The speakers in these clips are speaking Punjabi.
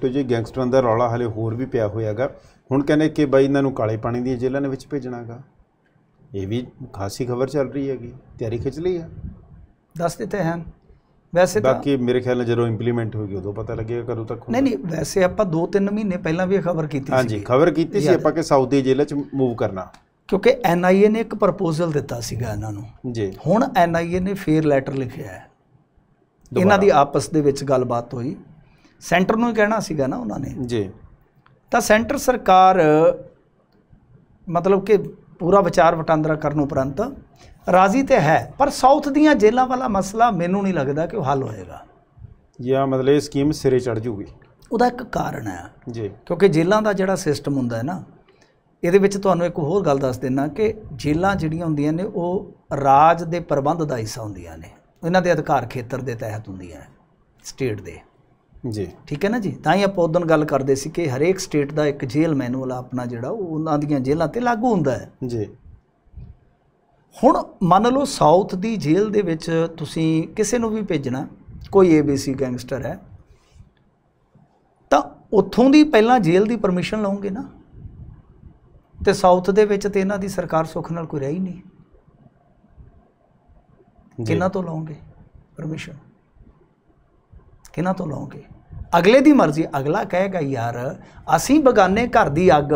ਤੋ ਜੀ ਗੈਂਗਸਟਰਾਂ ਦਾ ਰੌਲਾ ਹਲੇ ਹੋਰ ਵੀ ਪਿਆ ਹੋਇਆਗਾ ਹੁਣ ਕਹਿੰਦੇ ਕਿ ਬਾਈ ਇਹਨਾਂ ਨੂੰ ਕਾਲੇ ਪਾਣੀ ਦੀਆਂ ਜੇਲ੍ਹਾਂ ਦੇ ਵਿੱਚ ਭੇਜਣਾਗਾ ਇਹ ਵੀ ਖਾਸੀ ਖਬਰ ਚੱਲ ਰਹੀ ਹੈਗੀ ਤਿਆਰੀ ਖਿੱਚ ਲਈ ਹੈ ਦੱਸ ਦਿੱਤੇ ਹਨ ਵੈਸੇ ਤਾਂ ਬਾਕੀ ਮੇਰੇ ਖਿਆਲ ਨਾਲ ਜਦੋਂ ਇੰਪਲੀਮੈਂਟ ਹੋਗੀ ਉਦੋਂ ਪਤਾ ਲੱਗੇਗਾ ਕਦੋਂ ਤੱਕ ਨਹੀਂ ਨਹੀਂ ਵੈਸੇ ਆਪਾਂ 2-3 ਮਹੀਨੇ ਪਹਿਲਾਂ ਵੀ ਖਬਰ ਕੀਤੀ ਸੀ ਹਾਂਜੀ ਖਬਰ ਕੀਤੀ ਸੀ ਆਪਾਂ ਕਿ ਸਾਊਦੀ ਜੇਲ੍ਹ 'ਚ ਮੂਵ ਕਰਨਾ ਕਿਉਂਕਿ ਐਨਆਈਏ ਨੇ ਇੱਕ ਪ੍ਰਪੋਜ਼ਲ ਦਿੱਤਾ ਸੀਗਾ ਇਹਨਾਂ ਨੂੰ ਜੀ ਹੁਣ ਐਨਆਈਏ ਨੇ ਫੇਰ ਲੈਟਰ ਲਿਖਿਆ ਹੈ ਇਹਨਾਂ ਦੀ ਆਪਸ ਦੇ ਵਿੱਚ ਗੱਲਬਾਤ ਹੋਈ ਸੈਂਟਰ ਨੂੰ ਹੀ ਕਹਿਣਾ ਸੀਗਾ ਨਾ ਉਹਨਾਂ ਨੇ ਜੀ ਤਾਂ ਸੈਂਟਰ ਸਰਕਾਰ ਮਤਲਬ ਕਿ ਪੂਰਾ ਵਿਚਾਰ ਵਟਾਂਦਰਾ ਕਰਨ ਉਪਰੰਤ ਰਾਜ਼ੀ ਤੇ ਹੈ ਪਰ ਸਾਊਥ ਦੀਆਂ ਜੇਲਾਂ ਵਾਲਾ ਮਸਲਾ ਮੈਨੂੰ ਨਹੀਂ ਲੱਗਦਾ ਕਿ ਉਹ ਹੱਲ ਹੋਏਗਾ ਜਾਂ ਮਤਲਬ ਇਹ ਸਕੀਮ ਸਿਰੇ ਚੜ ਜੂਗੀ ਉਹਦਾ ਇੱਕ ਕਾਰਨ ਹੈ ਜੀ ਕਿਉਂਕਿ ਜੇਲਾਂ ਦਾ ਜਿਹੜਾ ਸਿਸਟਮ ਹੁੰਦਾ ਹੈ ਨਾ ਇਹਦੇ ਵਿੱਚ ਤੁਹਾਨੂੰ ਇੱਕ ਹੋਰ ਗੱਲ ਦੱਸ ਦਿੰਨਾ ਕਿ ਜੇਲਾਂ ਜਿਹੜੀਆਂ ਹੁੰਦੀਆਂ ਨੇ ਉਹ ਰਾਜ ਦੇ ਪ੍ਰਬੰਧ ਦਾ ਹਿੱਸਾ ਹੁੰਦੀਆਂ ਨੇ ਇਹਨਾਂ ਦੇ ਅਧਿਕਾਰ ਖੇਤਰ ਦੇ ਤਹਿਤ ਹੁੰਦੀਆਂ ਸਟੇਟ ਦੇ ਜੀ ਠੀਕ ਹੈ ਨਾ ਜੀ ਤਾਂ ਹੀ ਆਪਾਂ ਉਦੋਂ ਗੱਲ ਕਰਦੇ ਸੀ ਕਿ ਹਰੇਕ ਸਟੇਟ ਦਾ ਇੱਕ ਜੇਲ ਮੈਨੂਅਲ ਆਪਣਾ ਜਿਹੜਾ ਉਹਨਾਂ ਦੀਆਂ ਜੇਲ੍ਹਾਂ ਤੇ ਲਾਗੂ ਹੁੰਦਾ ਹੈ ਜੀ ਹੁਣ ਮੰਨ ਲਓ ਸਾਊਥ ਦੀ ਜੇਲ੍ਹ ਦੇ ਵਿੱਚ ਤੁਸੀਂ ਕਿਸੇ ਨੂੰ ਵੀ ਭੇਜਣਾ ਕੋਈ ਏਬੀਸੀ ਗੈਂਗਸਟਰ ਹੈ ਤਾਂ ਉੱਥੋਂ ਦੀ ਪਹਿਲਾਂ ਜੇਲ੍ਹ ਦੀ ਪਰਮਿਸ਼ਨ ਲਓਗੇ ਨਾ ਤੇ ਸਾਊਥ ਦੇ ਵਿੱਚ ਤੇ ਇਹਨਾਂ ਦੀ ਸਰਕਾਰ ਸੁੱਖ ਨਾਲ ਕੋਈ ਰਹੀ ਨਹੀਂ ਕਿੰਨਾ ਤੋਂ ਲਓਗੇ ਪਰਮਿਸ਼ਨ ਕਿਹਨਾਂ ਤੋਂ ਲਓਗੇ ਅਗਲੇ ਦੀ ਮਰਜ਼ੀ ਅਗਲਾ ਕਹੇਗਾ ਯਾਰ ਅਸੀਂ ਬਗਾਨੇ ਘਰ ਦੀ ਅੱਗ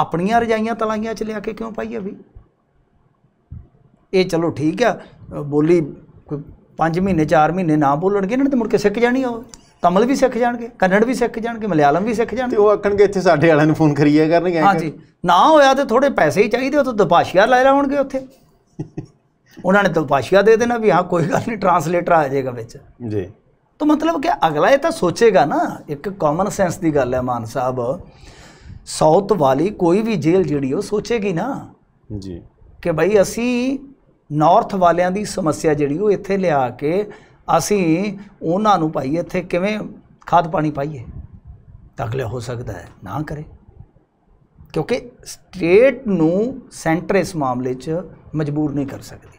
ਆਪਣੀਆਂ ਰਜਾਈਆਂ ਤਲਾਈਆਂ ਚ ਲਿਆ ਕੇ ਕਿਉਂ ਪਾਈਏ ਵੀ ਇਹ ਚਲੋ ਠੀਕ ਆ ਬੋਲੀ ਕੋਈ 5 ਮਹੀਨੇ 4 ਮਹੀਨੇ ਨਾ ਬੋਲਣਗੇ ਇਹਨਾਂ ਤੇ ਮੁੜ ਕੇ ਸਿੱਖ ਜਾਣੀ ਉਹ ਤਮਲ ਵੀ ਸਿੱਖ ਜਾਣਗੇ ਕੰਨੜ ਵੀ ਸਿੱਖ ਜਾਣਗੇ ਮਲਿਆਲਮ ਵੀ ਸਿੱਖ ਜਾਣਗੇ ਤੇ ਉਹ ਆਖਣਗੇ ਇੱਥੇ ਸਾਡੇ ਵਾਲਿਆਂ ਨੂੰ ਫੋਨ ਕਰੀਏ ਕਰਨਗੇ ਹਾਂਜੀ ਨਾ ਹੋਇਆ ਤੇ ਥੋੜੇ ਪੈਸੇ ਹੀ ਚਾਹੀਦੇ ਉਹ ਤਾਂ ਦੁਪਾਸ਼ੀਆ ਲੈ ਲਾਉਣਗੇ ਉੱਥੇ ਉਹਨਾਂ ਨੇ ਦੁਪਾਸ਼ੀਆ ਦੇ ਦੇਣਾ ਵੀ ਹਾਂ ਕੋਈ ਗੱਲ ਨਹੀਂ ਟਰਾਂਸਲੇਟਰ ਆ ਜਾਏਗਾ ਵਿੱਚ ਜੀ ਤਾਂ ਮਤਲਬ ਕਿ ਅਗਲਾ ਇਹ ਤਾਂ ਸੋਚੇਗਾ ਨਾ ਇੱਕ ਕਾਮਨ ਸੈਂਸ ਦੀ ਗੱਲ ਹੈ ਮਾਨ ਸਾਹਿਬ ਸਾਊਥ ਵਾਲੀ ਕੋਈ ਵੀ ਜੇਲ ਜਿਹੜੀ ਉਹ ਸੋਚੇਗੀ ਨਾ ਜੀ ਕਿ ਭਾਈ ਅਸੀਂ ਨਾਰਥ ਵਾਲਿਆਂ ਦੀ ਸਮੱਸਿਆ ਜਿਹੜੀ ਉਹ ਇੱਥੇ ਲਿਆ ਕੇ ਅਸੀਂ ਉਹਨਾਂ ਨੂੰ ਭਾਈ ਇੱਥੇ ਕਿਵੇਂ ਖਾਦ ਪਾਣੀ ਪਾਈਏ ਤਾਂ ਹੋ ਸਕਦਾ ਹੈ ਨਾ ਕਰੇ ਕਿਉਂਕਿ ਸਟੇਟ ਨੂੰ ਸੈਂਟਰ ਇਸ ਮਾਮਲੇ 'ਚ ਮਜਬੂਰ ਨਹੀਂ ਕਰ ਸਕਦੀ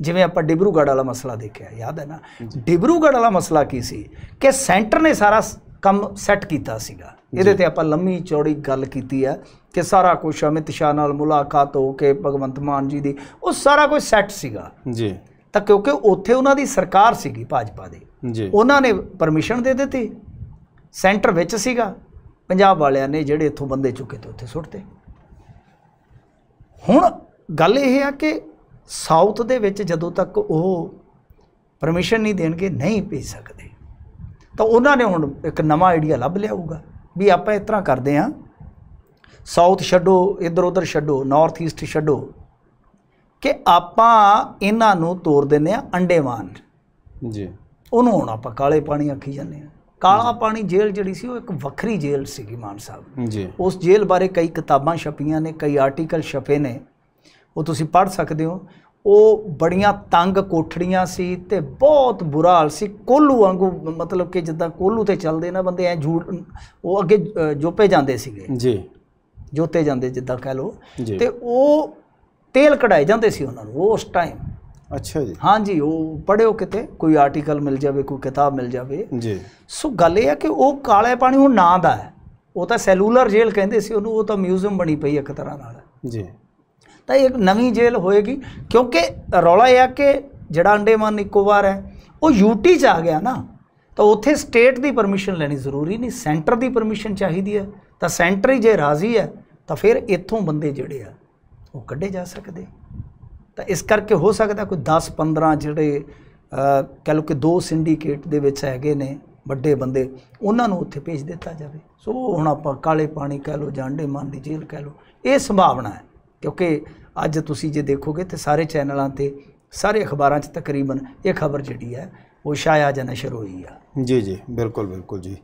ਜਿਵੇਂ ਆਪਾਂ ਡਿਬਰੂਗੜ ਵਾਲਾ ਮਸਲਾ ਦੇਖਿਆ ਯਾਦ ਹੈ ਨਾ ਡਿਬਰੂਗੜ ਵਾਲਾ ਮਸਲਾ ਕੀ ਸੀ ਕਿ ਸੈਂਟਰ ਨੇ ਸਾਰਾ ਕੰਮ ਸੈੱਟ ਕੀਤਾ ਸੀਗਾ ਇਹਦੇ ਤੇ ਆਪਾਂ ਲੰਮੀ ਚੌੜੀ ਗੱਲ ਕੀਤੀ ਹੈ ਕਿ ਸਾਰਾ ਕੁਝ ਅਮਿਤ ਸ਼ਾਹ ਨਾਲ ਮੁਲਾਕਾਤ ਹੋ ਕੇ ਭਗਵੰਤ ਮਾਨ ਜੀ ਦੀ ਉਹ ਸਾਰਾ ਕੁਝ ਸੈੱਟ ਸੀਗਾ ਜੀ ਤਾਂ ਕਿਉਂਕਿ ਉੱਥੇ ਉਹਨਾਂ ਦੀ ਸਰਕਾਰ ਸੀਗੀ ਭਾਜਪਾ ਦੀ ਜੀ ਉਹਨਾਂ ਨੇ ਪਰਮਿਸ਼ਨ ਦੇ ਦਿੱਤੀ ਸੈਂਟਰ ਵਿੱਚ ਸੀਗਾ ਪੰਜਾਬ ਵਾਲਿਆਂ ਨੇ ਜਿਹੜੇ ਇੱਥੋਂ ਬੰਦੇ ਚੁੱਕੇ ਤੇ ਉੱਥੇ ਸੁੱਟਦੇ ਹੁਣ ਗੱਲ ਇਹ ਹੈ ਕਿ ਸਾਊਥ ਦੇ ਵਿੱਚ ਜਦੋਂ ਤੱਕ ਉਹ ਪਰਮਿਸ਼ਨ ਨਹੀਂ ਦੇਣਗੇ ਨਹੀਂ ਭੇਜ ਸਕਦੇ ਤਾਂ ਉਹਨਾਂ ਨੇ ਹੁਣ ਇੱਕ ਨਵਾਂ ਆਈਡੀਆ ਲੱਭ ਲਿਆ ਹੋਊਗਾ ਵੀ ਆਪਾਂ ਇਸ ਤਰ੍ਹਾਂ ਕਰਦੇ ਆ ਸਾਊਥ ਛੱਡੋ ਇੱਧਰ ਉੱਧਰ ਛੱਡੋ ਨਾਰਥ ਈਸਟ ਛੱਡੋ ਕਿ ਆਪਾਂ ਇਹਨਾਂ ਨੂੰ ਤੋੜ ਦਿੰਨੇ ਆ ਅੰਡੇਮਾਨ ਜੀ ਉਹਨੂੰ ਹੁਣ ਆਪਾਂ ਕਾਲੇ ਪਾਣੀ ਆਖੀ ਜਾਂਦੇ ਆ ਕਾਲਾ ਪਾਣੀ ਜੇਲ੍ਹ ਜਿਹੜੀ ਸੀ ਉਹ ਇੱਕ ਵੱਖਰੀ ਜੇਲ੍ਹ ਸੀਗੀ ਮਾਨ ਸਾਹਿਬ ਜੀ ਉਸ ਜੇਲ੍ਹ ਬਾਰੇ ਕਈ ਕਿਤਾਬਾਂ ਛਪੀਆਂ ਨੇ ਕਈ ਆਰਟੀਕਲ ਛਪੇ ਨੇ ਉਹ ਤੁਸੀਂ ਪੜ੍ਹ ਸਕਦੇ ਹੋ ਉਹ ਬੜੀਆਂ ਤੰਗ ਕੋਠੜੀਆਂ ਸੀ ਤੇ ਬਹੁਤ ਬੁਰਾ ਹਾਲ ਸੀ ਕੋਲੂ ਵਾਂਗੂ ਮਤਲਬ ਕਿ ਜਿੱਦਾਂ ਕੋਲੂ ਤੇ ਚੱਲਦੇ ਨਾ ਬੰਦੇ ਐ ਝੂੜ ਉਹ ਅੱਗੇ ਜੋਪੇ ਜਾਂਦੇ ਸੀਗੇ ਜੀ ਜੋਤੇ ਜਾਂਦੇ ਜਿੱਦਾਂ ਕਹਿ ਲੋ ਤੇ ਉਹ ਤੇਲ ਕਢਾਏ ਜਾਂਦੇ ਸੀ ਉਹਨਾਂ ਨੂੰ ਉਸ ਟਾਈਮ ਅੱਛਾ ਜੀ ਹਾਂ ਜੀ ਉਹ ਪੜਿਓ ਕਿਤੇ ਕੋਈ ਆਰਟੀਕਲ ਮਿਲ ਜਾਵੇ ਕੋਈ ਕਿਤਾਬ ਮਿਲ ਜਾਵੇ ਜੀ ਸੋ ਗੱਲ ਇਹ ਹੈ ਕਿ ਉਹ ਕਾਲੇ ਪਾਣੀ ਉਹ ਨਾਂ ਦਾ ਹੈ ਉਹ ਤਾਂ ਸੈਲੂਲਰ ਜੇਲ ਕਹਿੰਦੇ ਸੀ ਉਹਨੂੰ ਉਹ ਤਾਂ ਮਿਊਜ਼ੀਅਮ ਬਣੀ ਪਈ ਇੱਕ ਤਰ੍ਹਾਂ ਨਾਲ ਜੀ ਤਾਂ ਇੱਕ ਨਵੀਂ ਜੇਲ੍ਹ ਹੋਏਗੀ ਕਿਉਂਕਿ ਰੌਲਾ ਇਹ ਆ ਕਿ ਜਿਹੜਾ ਅੰਡੇਮਾਨ ਵਾਰ ਹੈ ਉਹ ਯੂਟੀ ਚ ਆ ਗਿਆ ਨਾ ਤਾਂ ਉੱਥੇ ਸਟੇਟ ਦੀ ਪਰਮਿਸ਼ਨ ਲੈਣੀ ਜ਼ਰੂਰੀ ਨਹੀਂ ਸੈਂਟਰ ਦੀ ਪਰਮਿਸ਼ਨ ਚਾਹੀਦੀ ਹੈ ਤਾਂ ਸੈਂਟਰ ਹੀ ਜੇ ਰਾਜ਼ੀ ਹੈ ਤਾਂ ਫਿਰ ਇੱਥੋਂ ਬੰਦੇ ਜਿਹੜੇ ਆ ਉਹ ਕੱਢੇ ਜਾ ਸਕਦੇ ਤਾਂ ਇਸ ਕਰਕੇ ਹੋ ਸਕਦਾ ਕੋਈ 10 15 ਜਿਹੜੇ ਕਹ ਲੋ ਕਿ ਦੋ ਸਿੰਡੀਕੇਟ ਦੇ ਵਿੱਚ ਹੈਗੇ ਨੇ ਵੱਡੇ ਬੰਦੇ ਉਹਨਾਂ ਨੂੰ ਉੱਥੇ ਭੇਜ ਦਿੱਤਾ ਜਾਵੇ ਸੋ ਹੁਣ ਆਪਾਂ ਕਾਲੇ ਪਾਣੀ ਕਹ ਲੋ ਜਾਂ ਅੰਡੇ ਮਨ ਦੀ ਜੇਲ੍ਹ ਕਹਿ ਲੋ ਇਹ ਸੰਭਾਵਨਾ ਹੈ ਕਿਉਂਕਿ ਅੱਜ ਤੁਸੀਂ ਜੇ ਦੇਖੋਗੇ ਤੇ ਸਾਰੇ ਚੈਨਲਾਂ ਤੇ ਸਾਰੇ ਅਖਬਾਰਾਂ 'ਚ ਤਕਰੀਬਨ ਇਹ ਖਬਰ ਜਿਹੜੀ ਹੈ ਉਹ ਸ਼ਾਇਆ ਜਨਾ ਸ਼ੁਰੂ ਹੋਈ ਆ ਜੀ ਜੀ ਬਿਲਕੁਲ ਬਿਲਕੁਲ ਜੀ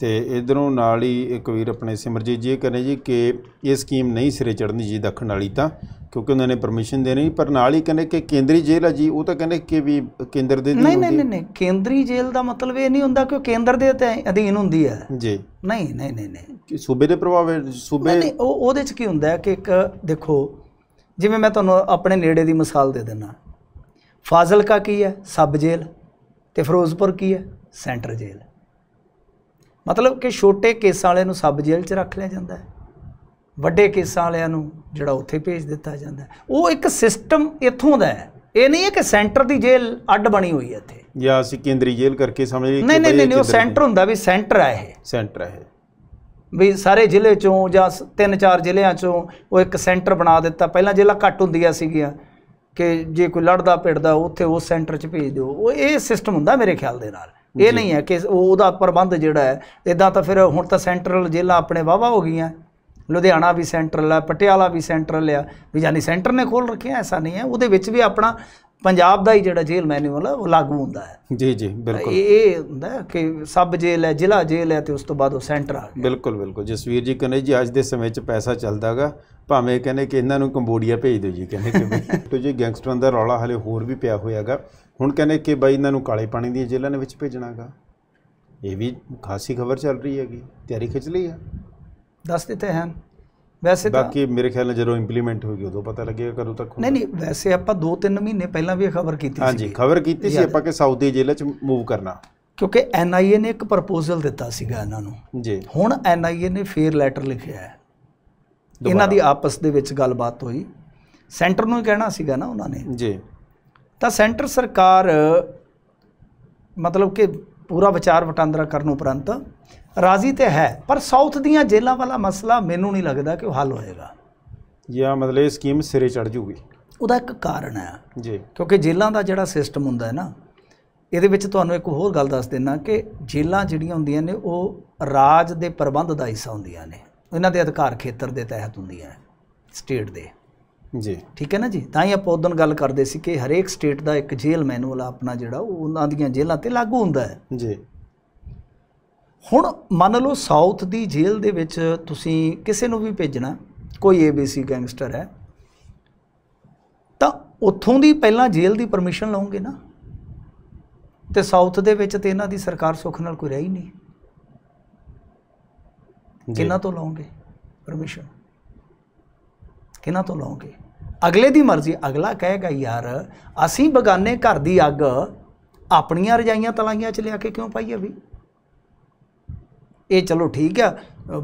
ਤੇ ਇਧਰੋਂ ਨਾਲ ਹੀ ਇੱਕ ਵੀਰ ਆਪਣੇ ਸਿਮਰਜੀਤ ਜੀ ਕਹਿੰਦੇ ਜੀ ਕਿ ਇਹ ਸਕੀਮ ਨਹੀਂ ਸਿਰੇ ਚੜਨੀ ਜੀ ਦੱਖਣ ਵਾਲੀ ਤਾਂ ਕਿਉਂਕਿ ਉਹਨਾਂ ਨੇ ਪਰਮਿਸ਼ਨ ਦੇਣੀ ਪਰ ਨਾਲ ਹੀ ਕਹਿੰਦੇ ਕਿ ਕੇਂਦਰੀ ਜੇਲ੍ਹ ਆ ਜੀ ਉਹ ਤਾਂ ਕਹਿੰਦੇ ਕਿ ਵੀ ਕੇਂਦਰ ਦੇ ਨਹੀਂ ਨਹੀਂ ਨਹੀਂ ਕੇਂਦਰੀ ਜੇਲ੍ਹ ਦਾ ਮਤਲਬ ਇਹ ਨਹੀਂ ਹੁੰਦਾ ਕਿ ਉਹ ਕੇਂਦਰ ਦੇ ਅਧੀਨ ਹੁੰਦੀ ਹੈ ਜੀ ਨਹੀਂ ਨਹੀਂ ਨਹੀਂ ਨਹੀਂ ਸੂਬੇ ਦੇ ਪ੍ਰਭਾਵ ਸੂਬੇ ਨਹੀਂ ਉਹ ਉਹਦੇ ਚ ਕੀ ਹੁੰਦਾ ਕਿ ਇੱਕ ਦੇਖੋ ਜਿਵੇਂ ਮੈਂ ਤੁਹਾਨੂੰ ਆਪਣੇ ਨੇੜੇ ਦੀ ਮਿਸਾਲ ਦੇ ਦਿੰਦਾ ਫਾਜ਼ਿਲਕਾ ਕੀ ਹੈ ਸਬ ਜੇਲ੍ਹ ਤੇ ਫਿਰੋਜ਼ਪੁਰ ਕੀ ਹੈ ਸੈਂਟਰ ਜੇਲ੍ਹ ਮਤਲਬ ਕਿ ਛੋਟੇ ਕੇਸਾਂ ਵਾਲਿਆਂ ਨੂੰ ਸਬ ਜੇਲ੍ਹ 'ਚ ਰੱਖ ਲਿਆ ਜਾਂਦਾ ਹੈ ਵੱਡੇ ਕੇਸਾਂ ਵਾਲਿਆਂ ਨੂੰ ਜਿਹੜਾ ਉੱਥੇ ਭੇਜ ਦਿੱਤਾ ਜਾਂਦਾ ਉਹ ਇੱਕ ਸਿਸਟਮ ਇੱਥੋਂ ਦਾ ਹੈ ਇਹ ਨਹੀਂ ਹੈ ਕਿ ਸੈਂਟਰ ਦੀ ਜੇਲ੍ਹ ਅੱਡ ਬਣੀ ਹੋਈ ਹੈ ਇੱਥੇ ਜਾਂ ਅਸੀਂ ਕੇਂਦਰੀ ਜੇਲ੍ਹ ਕਰਕੇ ਸਮਝ ਲਈ ਨਹੀਂ ਨਹੀਂ ਨਹੀਂ ਉਹ ਸੈਂਟਰ ਹੁੰਦਾ ਵੀ ਸੈਂਟਰ ਹੈ ਇਹ ਸੈਂਟਰ ਹੈ ਵੀ ਸਾਰੇ ਜ਼ਿਲ੍ਹੇ ਚੋਂ ਜਾਂ ਤਿੰਨ ਚਾਰ ਜ਼ਿਲ੍ਹਿਆਂ ਚੋਂ ਉਹ ਇੱਕ ਸੈਂਟਰ ਬਣਾ ਦਿੱਤਾ ਪਹਿਲਾਂ ਜ਼ਿਲ੍ਹਾ ਘੱਟ ਹੁੰਦੀਆਂ ਸੀਗੀਆਂ ਕਿ ਜੇ ਕੋਈ ਲੜਦਾ ਪਿੜਦਾ ਉੱਥੇ ਉਹ ਸੈਂਟਰ 'ਚ ਭੇਜ ਦਿਓ ਉਹ ਇਹ ਸਿਸਟਮ ਹੁੰਦਾ ਮੇਰੇ ਖਿਆਲ ਦੇ ਨਾਲ ਇਹ ਨਹੀਂ ਹੈ ਕਿ ਉਹਦਾ ਪ੍ਰਬੰਧ ਜਿਹੜਾ ਹੈ ਇਦਾਂ ਤਾਂ ਫਿਰ ਹੁਣ ਤਾਂ ਸੈਂਟਰਲ ਜ਼ਿਲ੍ਹਾ ਆਪਣੇ ਵਾਵਾ ਹੋ ਗਈਆਂ ਲੁਧਿਆਣਾ ਵੀ ਸੈਂਟਰਲ ਹੈ ਪਟਿਆਲਾ ਵੀ ਸੈਂਟਰਲ ਆ ਵੀ ਜਾਨੀ ਸੈਂਟਰ ਨੇ ਖੋਲ ਰੱਖਿਆ ਐਸਾ ਨਹੀਂ ਹੈ ਉਹਦੇ ਵਿੱਚ ਵੀ ਆਪਣਾ ਪੰਜਾਬ ਦਾ ਹੀ ਜਿਹੜਾ ਜੇਲ੍ਹ ਮੈਨੂਅਲ ਉਹ ਲਾਗੂ ਹੁੰਦਾ ਹੈ ਜੀ ਜੀ ਬਿਲਕੁਲ ਇਹ ਹੁੰਦਾ ਕਿ ਸਬ ਜੇਲ੍ਹ ਹੈ ਜ਼ਿਲ੍ਹਾ ਜੇਲ੍ਹ ਹੈ ਤੇ ਉਸ ਤੋਂ ਬਾਅਦ ਉਹ ਸੈਂਟਰ ਆ ਗਿਆ ਬਿਲਕੁਲ ਬਿਲਕੁਲ ਜਸਵੀਰ ਜੀ ਕਹਿੰਦੇ ਜੀ ਅੱਜ ਦੇ ਸਮੇਂ 'ਚ ਪੈਸਾ ਚੱਲਦਾਗਾ ਭਾਵੇਂ ਕਹਿੰਦੇ ਕਿ ਇਹਨਾਂ ਨੂੰ ਕੰਬੋਡੀਆ ਭੇਜ ਦਿਓ ਜੀ ਕਹਿੰਦੇ ਕਿ ਤੇ ਜੀ ਗੈਂਗਸਟਰਾਂ ਦਾ ਰੌਲਾ ਹਲੇ ਹੋਰ ਵੀ ਪਿਆ ਹੋਇਆਗਾ ਹੁਣ ਕਹਿੰਦੇ ਕਿ ਬਾਈ ਇਹਨਾਂ ਨੂੰ ਕਾਲੇ ਪਾਣੀ ਦੀਆਂ ਜੇਲ੍ਹਾਂ ਦੇ ਵਿੱਚ ਭੇਜਣਾਗਾ ਇਹ ਵੀ ਖਾਸੀ ਖਬਰ ਚੱਲ ਰਹੀ ਹੈਗੀ ਤਿਆਰੀ ਖਿੱਚ ਲਈ ਆ ਦੱਸ ਦਿੱਤੇ ਹਨ ਵੈਸੇ ਤਾਂ ਬਾਕੀ ਮੇਰੇ ਖਿਆਲ ਨਾਲ ਜਦੋਂ ਇੰਪਲੀਮੈਂਟ ਹੋ ਹੋਗੀ ਉਦੋਂ ਪਤਾ ਲੱਗੇਗਾ ਕਦੋਂ ਤੱਕ ਨਹੀਂ ਨਹੀਂ ਵੈਸੇ ਆਪਾਂ 2-3 ਮਹੀਨੇ ਪਹਿਲਾਂ ਵੀ ਖਬਰ ਕੀਤੀ ਸੀ ਹਾਂਜੀ ਖਬਰ ਕੀਤੀ ਸੀ ਆਪਾਂ ਕਿ ਸਾਊਦੀ ਜੇਲ੍ਹ 'ਚ ਮੂਵ ਕਰਨਾ ਕਿਉਂਕਿ ਐਨਆਈਏ ਨੇ ਇੱਕ ਪ੍ਰਪੋਜ਼ਲ ਦਿੱਤਾ ਸੀਗਾ ਇਹਨਾਂ ਨੂੰ ਜੀ ਹੁਣ ਐਨਆਈਏ ਨੇ ਫੇਰ ਲੈਟਰ ਲਿਖਿਆ ਹੈ ਇਹਨਾਂ ਦੀ ਆਪਸ ਦੇ ਵਿੱਚ ਗੱਲਬਾਤ ਹੋਈ ਸੈਂਟਰ ਨੂੰ ਹੀ ਕਹਿਣਾ ਸੀਗਾ ਨਾ ਉਹਨਾਂ ਨੇ ਜੀ ਤਾਂ ਸੈਂਟਰ ਸਰਕਾਰ ਮਤਲਬ ਕਿ ਪੂਰਾ ਵਿਚਾਰ ਵਟਾਂਦਰਾ ਕਰਨ ਉਪਰੰਤ ਰਾਜ਼ੀ ਤੇ ਹੈ ਪਰ ਸਾਊਥ ਦੀਆਂ ਜੇਲਾਂ ਵਾਲਾ ਮਸਲਾ ਮੈਨੂੰ ਨਹੀਂ ਲੱਗਦਾ ਕਿ ਉਹ ਹੱਲ ਹੋਏਗਾ ਜਾਂ ਮਤਲਬ ਇਹ ਸਕੀਮ ਸਿਰੇ ਚੜ ਜੂਗੀ ਉਹਦਾ ਇੱਕ ਕਾਰਨ ਹੈ ਜੀ ਕਿਉਂਕਿ ਜੇਲਾਂ ਦਾ ਜਿਹੜਾ ਸਿਸਟਮ ਹੁੰਦਾ ਹੈ ਨਾ ਇਹਦੇ ਵਿੱਚ ਤੁਹਾਨੂੰ ਇੱਕ ਹੋਰ ਗੱਲ ਦੱਸ ਦਿੰਨਾ ਕਿ ਜੇਲਾਂ ਜਿਹੜੀਆਂ ਹੁੰਦੀਆਂ ਨੇ ਉਹ ਰਾਜ ਦੇ ਪ੍ਰਬੰਧ ਦਾ ਹਿੱਸਾ ਹੁੰਦੀਆਂ ਨੇ ਇਹਨਾਂ ਦੇ ਅਧਿਕਾਰ ਖੇਤਰ ਦੇ ਤਹਿਤ ਹੁੰਦੀਆਂ ਸਟੇਟ ਦੇ ਜੀ ਠੀਕ ਹੈ ਨਾ ਜੀ ਤਾਂ ਹੀ ਆਪਾਂ ਉਦੋਂ ਗੱਲ ਕਰਦੇ ਸੀ ਕਿ ਹਰੇਕ ਸਟੇਟ ਦਾ ਇੱਕ ਜੇਲ ਮੈਨੂਅਲ ਆਪਣਾ ਜਿਹੜਾ ਉਹਨਾਂ ਦੀਆਂ ਜੇਲਾਂ ਤੇ ਲਾਗੂ ਹੁੰਦਾ ਹੈ ਜੀ ਹੁਣ ਮੰਨ ਲਓ ਸਾਊਥ ਦੀ ਜੇਲ੍ਹ ਦੇ ਵਿੱਚ ਤੁਸੀਂ ਕਿਸੇ ਨੂੰ ਵੀ ਭੇਜਣਾ ਕੋਈ ABC ਗੈਂਗਸਟਰ ਹੈ ਤਾਂ ਉੱਥੋਂ ਦੀ ਪਹਿਲਾਂ ਜੇਲ੍ਹ ਦੀ ਪਰਮਿਸ਼ਨ ਲਓਗੇ ਨਾ ਤੇ ਸਾਊਥ ਦੇ ਵਿੱਚ ਤੇ ਇਹਨਾਂ ਦੀ ਸਰਕਾਰ ਸੁੱਖ ਨਾਲ ਕੋਈ ਰਹੀ ਨਹੀਂ ਕਿੰਨਾ ਤੋਂ ਲਓਗੇ ਪਰਮਿਸ਼ਨ ਕਿੰਨਾ ਤੋਂ ਲਓਗੇ ਅਗਲੇ ਦੀ ਮਰਜ਼ੀ ਅਗਲਾ ਕਹੇਗਾ ਯਾਰ ਅਸੀਂ ਬਗਾਨੇ ਘਰ ਦੀ ਅੱਗ ਆਪਣੀਆਂ ਰਜਾਈਆਂ ਤਲਾਈਆਂ 'ਚ ਲਿਆ ਕੇ ਕਿਉਂ ਪਾਈਏ ਵੀ ਇਹ ਚਲੋ ਠੀਕ ਆ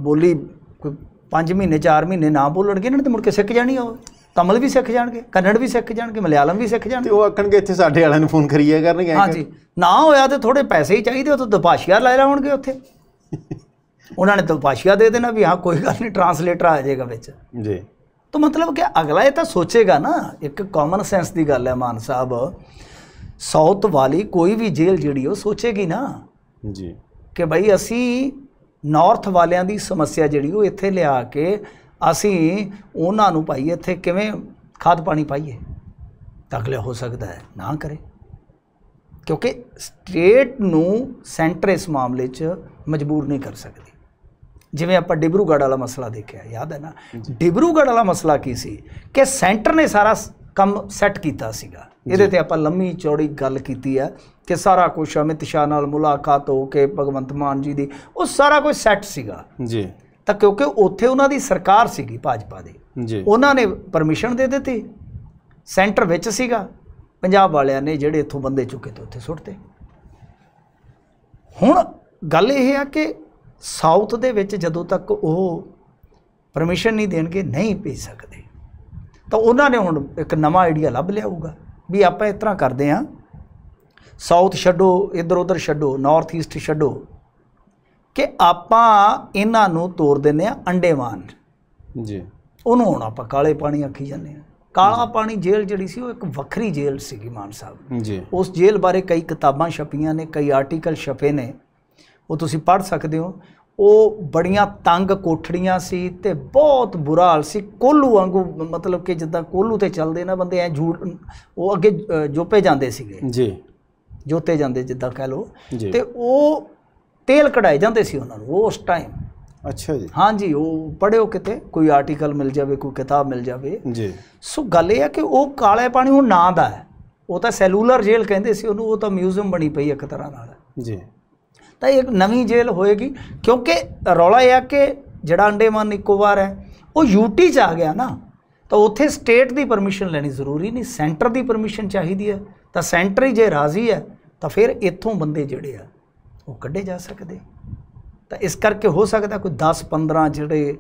ਬੋਲੀ ਕੋਈ 5 ਮਹੀਨੇ 4 ਮਹੀਨੇ ਨਾ ਬੋਲਣਗੇ ਇਹਨਾਂ ਨੇ ਤੇ ਮੁੜ ਕੇ ਸਿੱਖ ਜਾਣੀ ਉਹ ਤਮਲ ਵੀ ਸਿੱਖ ਜਾਣਗੇ ਕੰਨੜ ਵੀ ਸਿੱਖ ਜਾਣਗੇ ਮਲਿਆਲਮ ਵੀ ਸਿੱਖ ਜਾਣਗੇ ਤੇ ਉਹ ਆਖਣਗੇ ਇੱਥੇ ਸਾਡੇ ਵਾਲਿਆਂ ਨੂੰ ਫੋਨ ਕਰੀਏ ਕਰਨਗੇ ਹਾਂਜੀ ਨਾ ਹੋਇਆ ਤੇ ਥੋੜੇ ਪੈਸੇ ਹੀ ਚਾਹੀਦੇ ਉਹ ਤਾਂ ਦਪਾਸ਼ੀਆ ਲੈ ਲਾਉਣਗੇ ਉੱਥੇ ਉਹਨਾਂ ਨੇ ਦਪਾਸ਼ੀਆ ਦੇ ਦੇਣਾ ਵੀ ਹਾਂ ਕੋਈ ਗੱਲ ਨਹੀਂ ਟਰਾਂਸਲੇਟਰ ਆ ਜਾਏਗਾ ਵਿੱਚ ਜੀ ਤਾਂ ਮਤਲਬ ਕਿ ਅਗਲਾ ਇਹ ਤਾਂ ਸੋਚੇਗਾ ਨਾ ਇੱਕ ਕਾਮਨ ਸੈਂਸ ਦੀ ਗੱਲ ਹੈ ਮਾਨ ਸਾਹਿਬ ਸਾਊਥ ਵਾਲੀ ਕੋਈ ਵੀ ਜੇਲ੍ਹ ਜਿਹੜੀ ਉਹ ਸੋਚੇਗੀ ਨਾ ਜੀ ਕਿ ਭਾਈ ਅਸੀਂ ਨਾਰਥ ਵਾਲਿਆਂ ਦੀ ਸਮੱਸਿਆ ਜਿਹੜੀ ਉਹ ਇੱਥੇ ਲਿਆ ਕੇ ਅਸੀਂ ਉਹਨਾਂ ਨੂੰ ਭਾਈ ਇੱਥੇ ਕਿਵੇਂ ਖਾਦ ਪਾਣੀ ਪਾਈਏ ਤਕਲੇ ਹੋ ਸਕਦਾ ਹੈ ਨਾ ਕਰੇ ਕਿਉਂਕਿ ਸਟੇਟ ਨੂੰ ਸੈਂਟਰ ਇਸ ਮਾਮਲੇ 'ਚ ਮਜਬੂਰ ਨਹੀਂ ਕਰ ਸਕਦੀ ਜਿਵੇਂ ਆਪਾਂ ਡਿਬਰੂਗੜ੍ਹ ਵਾਲਾ ਮਸਲਾ ਦੇਖਿਆ ਯਾਦ ਹੈ ਨਾ ਡਿਬਰੂਗੜ੍ਹ ਵਾਲਾ ਮਸਲਾ ਕੀ ਸੀ ਕਿ ਸੈਂਟਰ ਨੇ ਸਾਰਾ ਕੰਮ ਸੈੱਟ ਕੀਤਾ ਸੀਗਾ ਇਹਦੇ ਤੇ ਆਪਾਂ ਲੰਮੀ ਚੌੜੀ ਗੱਲ ਕੀਤੀ ਆ ਕਿ ਸਾਰਾ ਕੁਝ ਅਮਿਤ ਸ਼ਾਹ ਨਾਲ ਮੁਲਾਕਾਤ ਹੋ ਕੇ ਭਗਵੰਤ ਮਾਨ ਜੀ ਦੀ ਉਹ ਸਾਰਾ ਕੁਝ ਸੈੱਟ ਸੀਗਾ ਜੀ ਤਾਂ ਕਿਉਂਕਿ ਉੱਥੇ ਉਹਨਾਂ ਦੀ ਸਰਕਾਰ ਸੀਗੀ ਭਾਜਪਾ ਦੀ ਜੀ ਉਹਨਾਂ ਨੇ ਪਰਮਿਸ਼ਨ ਦੇ ਦਿੱਤੀ ਸੈਂਟਰ ਵਿੱਚ ਸੀਗਾ ਪੰਜਾਬ ਵਾਲਿਆਂ ਨੇ ਜਿਹੜੇ ਇੱਥੋਂ ਬੰਦੇ ਚੁੱਕੇ ਤੇ ਉੱਥੇ ਸੁੱਟਦੇ ਹੁਣ ਗੱਲ ਇਹ ਆ ਕਿ ਸਾਊਥ ਦੇ ਵਿੱਚ ਜਦੋਂ ਤੱਕ ਉਹ ਪਰਮਿਸ਼ਨ ਨਹੀਂ ਦੇਣਗੇ ਨਹੀਂ ਭੇਜ ਸਕਦੇ ਤਾਂ ਉਹਨਾਂ ਨੇ ਹੁਣ ਇੱਕ ਨਵਾਂ ਆਈਡੀਆ ਲੱਭ ਲਿਆ ਹੋਊਗਾ ਵੀ ਆਪਾਂ ਇਸ ਤਰ੍ਹਾਂ ਕਰਦੇ ਆਂ ਸਾਊਥ ਛੱਡੋ ਇੱਧਰ ਉੱਧਰ ਛੱਡੋ ਨਾਰਥ ਈਸਟ ਛੱਡੋ ਕਿ ਆਪਾਂ ਇਹਨਾਂ ਨੂੰ ਤੋੜ ਦਿੰਨੇ ਆ ਅੰਡੇਵਾਨ ਜੀ ਉਹਨੂੰ ਹੁਣ ਆਪਾਂ ਕਾਲੇ ਪਾਣੀ ਆਖੀ ਜਾਂਦੇ ਆ ਕਾਲਾ ਪਾਣੀ ਜੇਲ੍ਹ ਜਿਹੜੀ ਸੀ ਉਹ ਇੱਕ ਵੱਖਰੀ ਜੇਲ੍ਹ ਸੀਗੀ ਮਾਨ ਸਾਹਿਬ ਜੀ ਉਸ ਜੇਲ੍ਹ ਬਾਰੇ ਕਈ ਕਿਤਾਬਾਂ ਛਪੀਆਂ ਨੇ ਕਈ ਆਰਟੀਕਲ ਛਪੇ ਨੇ ਉਹ ਤੁਸੀਂ ਪੜ੍ਹ ਸਕਦੇ ਹੋ ਉਹ ਬੜੀਆਂ ਤੰਗ ਕੋਠੜੀਆਂ ਸੀ ਤੇ ਬਹੁਤ ਬੁਰਾ ਹਾਲ ਸੀ ਕੋਲੂ ਵਾਂਗੂ ਮਤਲਬ ਕਿ ਜਿੱਦਾਂ ਕੋਲੂ ਤੇ ਚੱਲਦੇ ਨਾ ਬੰਦੇ ਐ ਝੂੜ ਉਹ ਅੱਗੇ ਜੋਪੇ ਜਾਂਦੇ ਸੀਗੇ ਜੀ ਜੋਤੇ ਜਾਂਦੇ ਜਿੱਦਾਂ ਕਹਿ ਲੋ ਤੇ ਉਹ ਤੇਲ ਕਢਾਏ ਜਾਂਦੇ ਸੀ ਉਹਨਾਂ ਨੂੰ ਉਸ ਟਾਈਮ ਅੱਛਾ ਜੀ ਹਾਂ ਜੀ ਉਹ ਪੜਿਓ ਕਿਤੇ ਕੋਈ ਆਰਟੀਕਲ ਮਿਲ ਜਾਵੇ ਕੋਈ ਕਿਤਾਬ ਮਿਲ ਜਾਵੇ ਜੀ ਸੋ ਗੱਲ ਇਹ ਹੈ ਕਿ ਉਹ ਕਾਲੇ ਪਾਣੀ ਉਹ ਨਾਂ ਦਾ ਹੈ ਉਹ ਤਾਂ ਸੈਲੂਲਰ ਜੇਲ ਕਹਿੰਦੇ ਸੀ ਉਹਨੂੰ ਉਹ ਤਾਂ ਮਿਊਜ਼ੀਅਮ ਬਣੀ ਪਈ ਇੱਕ ਤਰ੍ਹਾਂ ਨਾਲ ਜੀ ਤਾਂ ਇੱਕ ਨਵੀਂ ਜੇਲ ਹੋਏਗੀ ਕਿਉਂਕਿ ਰੌਲਾ ਇਹ ਹੈ ਕਿ ਜਿਹੜਾ ਅੰਡੇਮਾਨ ਨਿਕੋਬਾਰ ਹੈ ਉਹ ਯੂਟੀ ਚ ਆ ਗਿਆ ਨਾ ਤਾਂ ਉੱਥੇ ਸਟੇਟ ਦੀ ਪਰਮਿਸ਼ਨ ਲੈਣੀ ਜ਼ਰੂਰੀ ਨਹੀਂ ਸੈਂਟਰ ਦੀ ਪਰਮਿਸ਼ਨ ਚਾਹੀਦੀ ਹੈ ਤਾਂ ਸੈਂਟਰ ਹੀ ਜੇ ਰਾਜ਼ੀ ਹੈ ਤਾਂ ਫਿਰ ਇੱਥੋਂ ਬੰਦੇ ਜਿਹੜੇ ਆ ਉਹ ਕੱਢੇ ਜਾ ਸਕਦੇ ਤਾਂ ਇਸ ਕਰਕੇ ਹੋ ਸਕਦਾ ਕੋਈ 10 15 ਜਿਹੜੇ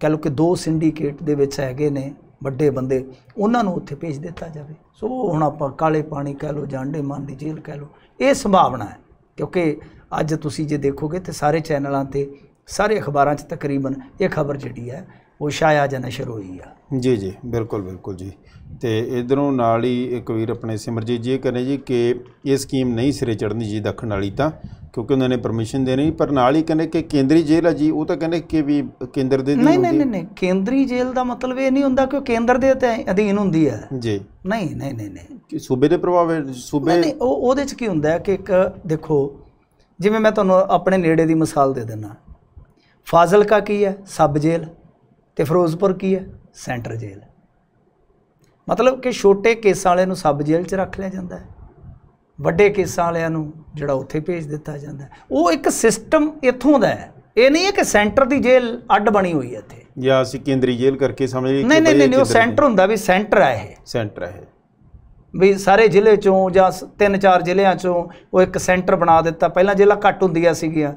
ਕਹ ਲੋ ਕਿ ਦੋ ਸਿੰਡੀਕੇਟ ਦੇ ਵਿੱਚ ਹੈਗੇ ਨੇ ਵੱਡੇ ਬੰਦੇ ਉਹਨਾਂ ਨੂੰ ਉੱਥੇ ਭੇਜ ਦਿੱਤਾ ਜਾਵੇ ਸੋ ਹੁਣ ਆਪਾਂ ਕਾਲੇ ਪਾਣੀ ਕਹਿ ਲੋ ਜਾਂਡੇ ਮਨ ਦੀ ਜੇਲ੍ਹ ਕਹਿ ਲੋ ਇਹ ਸੰਭਾਵਨਾ ਹੈ ਕਿਉਂਕਿ ਅੱਜ ਤੁਸੀਂ ਜੇ ਦੇਖੋਗੇ ਤੇ ਸਾਰੇ ਚੈਨਲਾਂ ਤੇ ਸਾਰੇ ਅਖਬਾਰਾਂ 'ਚ ਤਕਰੀਬਨ ਇਹ ਖਬਰ ਜਿਹੜੀ ਹੈ ਉਹ ਸ਼ਾਇਆ ਸ਼ੁਰੂ ਹੋਈ ਆ ਜੀ ਜੀ ਬਿਲਕੁਲ ਬਿਲਕੁਲ ਜੀ ਤੇ ਇਧਰੋਂ ਨਾਲ ਹੀ ਇੱਕ ਵੀਰ ਆਪਣੇ ਸਿਮਰਜੀਤ ਜੀ ਕਹਿੰਦੇ ਜੀ ਕਿ ਇਹ ਸਕੀਮ ਨਹੀਂ ਸਿਰੇ ਚੜਨੀ ਜੀ ਦੱਖਣ ਵਾਲੀ ਤਾਂ ਕਿਉਂਕਿ ਉਹਨਾਂ ਨੇ ਪਰਮਿਸ਼ਨ ਦੇਣੀ ਪਰ ਨਾਲ ਹੀ ਕਹਿੰਦੇ ਕਿ ਕੇਂਦਰੀ ਜੇਲ੍ਹ ਆ ਜੀ ਉਹ ਤਾਂ ਕਹਿੰਦੇ ਕਿ ਵੀ ਕੇਂਦਰ ਦੇ ਨਹੀਂ ਨਹੀਂ ਨਹੀਂ ਕੇਂਦਰੀ ਜੇਲ੍ਹ ਦਾ ਮਤਲਬ ਇਹ ਨਹੀਂ ਹੁੰਦਾ ਕਿ ਉਹ ਕੇਂਦਰ ਦੇ ਅਧੀਨ ਹੁੰਦੀ ਹੈ ਜੀ ਨਹੀਂ ਨਹੀਂ ਨਹੀਂ ਨਹੀਂ ਸੂਬੇ ਦੇ ਪ੍ਰਭਾਵ ਸੂਬੇ ਨਹੀਂ ਉਹ ਉਹਦੇ ਚ ਕੀ ਹੁੰਦਾ ਹੈ ਕਿ ਇੱਕ ਦੇਖੋ ਜਿਵੇਂ ਮੈਂ ਤੁਹਾਨੂੰ ਆਪਣੇ ਨੇੜੇ ਦੀ ਮਿਸਾਲ ਦੇ ਦਿੰਦਾ ਫਾਜ਼ਿਲਕਾ ਕੀ ਹੈ ਸਬ ਜੇਲ੍ਹ ਤੇ ਫਿਰੋਜ਼ਪੁਰ ਕੀ ਹੈ ਸੈਂਟਰ ਜੇਲ੍ਹ ਮਤਲਬ ਕਿ ਛੋਟੇ ਕੇਸਾਂ ਵਾਲਿਆਂ ਨੂੰ ਸਬ ਜੇਲ੍ਹ 'ਚ ਰੱਖ ਲਿਆ ਜਾਂਦਾ ਹੈ ਵੱਡੇ ਕੇਸਾਂ ਵਾਲਿਆਂ ਨੂੰ ਜਿਹੜਾ ਉੱਥੇ ਭੇਜ ਦਿੱਤਾ ਜਾਂਦਾ ਉਹ ਇੱਕ ਸਿਸਟਮ ਇੱਥੋਂ ਦਾ ਹੈ ਇਹ ਨਹੀਂ ਹੈ ਕਿ ਸੈਂਟਰ ਦੀ ਜੇਲ੍ਹ ਅੱਡ ਬਣੀ ਹੋਈ ਹੈ ਇੱਥੇ ਜਾਂ ਅਸੀਂ ਕੇਂਦਰੀ ਜੇਲ੍ਹ ਕਰਕੇ ਸਮਝ ਲਈਏ ਨਹੀਂ ਨਹੀਂ ਨਹੀਂ ਉਹ ਸੈਂਟਰ ਹੁੰਦਾ ਵੀ ਸੈਂਟਰ ਹੈ ਇਹ ਸੈਂਟਰ ਹੈ ਵੀ ਸਾਰੇ ਜ਼ਿਲ੍ਹੇ ਚੋਂ ਜਾਂ ਤਿੰਨ ਚਾਰ ਜ਼ਿਲ੍ਹਿਆਂ ਚੋਂ ਉਹ ਇੱਕ ਸੈਂਟਰ ਬਣਾ ਦਿੱਤਾ ਪਹਿਲਾਂ ਜ਼ਿਲ੍ਹਾ ਘੱਟ ਹੁੰਦੀਆਂ ਸੀਗੀਆਂ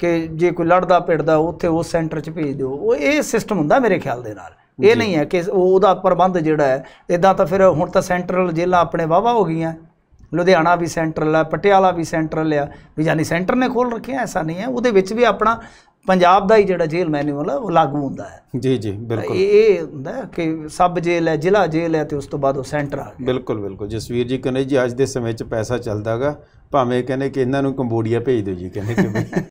ਕਿ ਜੇ ਕੋਈ ਲੜਦਾ ਪਿੜਦਾ ਉੱਥੇ ਉਹ ਸੈਂਟਰ 'ਚ ਭੇਜ ਦਿਓ ਉਹ ਇਹ ਸਿਸਟਮ ਹੁੰਦਾ ਮੇਰੇ ਖਿਆਲ ਦੇ ਨਾਲ ਇਹ ਨਹੀਂ ਹੈ ਕਿ ਉਹਦਾ ਪ੍ਰਬੰਧ ਜਿਹੜਾ ਹੈ ਇਦਾਂ ਤਾਂ ਫਿਰ ਹੁਣ ਤਾਂ ਸੈਂਟਰਲ ਜੇਲਾ ਆਪਣੇ ਵਾਵਾ ਹੋ ਗਈਆਂ ਲੁਧਿਆਣਾ ਵੀ ਸੈਂਟਰਲ ਹੈ ਪਟਿਆਲਾ ਵੀ ਸੈਂਟਰਲ ਆ ਵੀ ਜਾਨੀ ਸੈਂਟਰ ਨੇ ਖੋਲ ਰੱਖਿਆ ਐਸਾ ਨਹੀਂ ਹੈ ਉਹਦੇ ਵਿੱਚ ਵੀ ਆਪਣਾ ਪੰਜਾਬ ਦਾ ਹੀ ਜਿਹੜਾ ਜੇਲ੍ਹ ਮੈਨੂਅਲ ਉਹ ਲਾਗੂ ਹੁੰਦਾ ਹੈ ਜੀ ਜੀ ਬਿਲਕੁਲ ਇਹ ਹੁੰਦਾ ਕਿ ਸਬ ਜੇਲ੍ਹ ਹੈ ਜ਼ਿਲ੍ਹਾ ਜੇਲ੍ਹ ਹੈ ਤੇ ਉਸ ਤੋਂ ਬਾਅਦ ਉਹ ਸੈਂਟਰ ਆ ਗਿਆ ਬਿਲਕੁਲ ਬਿਲਕੁਲ ਜਸਵੀਰ ਜੀ ਕਹਿੰਦੇ ਜੀ ਅੱਜ ਦੇ ਸਮੇਂ 'ਚ ਪੈਸਾ ਚੱਲਦਾਗਾ ਭਾਵੇਂ ਕਹਿੰਦੇ ਕਿ ਇਹਨਾਂ ਨੂੰ ਕੰਬੋਡੀਆ ਭੇਜ ਦਿਓ ਜੀ ਕਹਿੰਦੇ ਕਿ